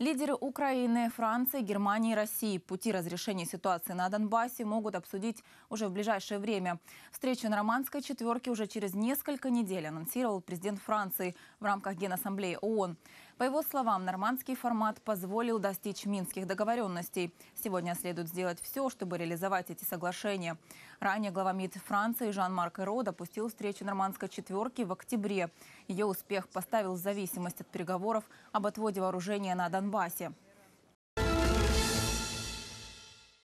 Лидеры Украины, Франции, Германии и России пути разрешения ситуации на Донбассе могут обсудить уже в ближайшее время. Встречу на Романской четверке уже через несколько недель анонсировал президент Франции в рамках Генассамблеи ООН. По его словам, нормандский формат позволил достичь минских договоренностей. Сегодня следует сделать все, чтобы реализовать эти соглашения. Ранее глава МИД Франции Жан-Марк Эро допустил встречу нормандской четверки в октябре. Ее успех поставил в зависимость от переговоров об отводе вооружения на Донбассе.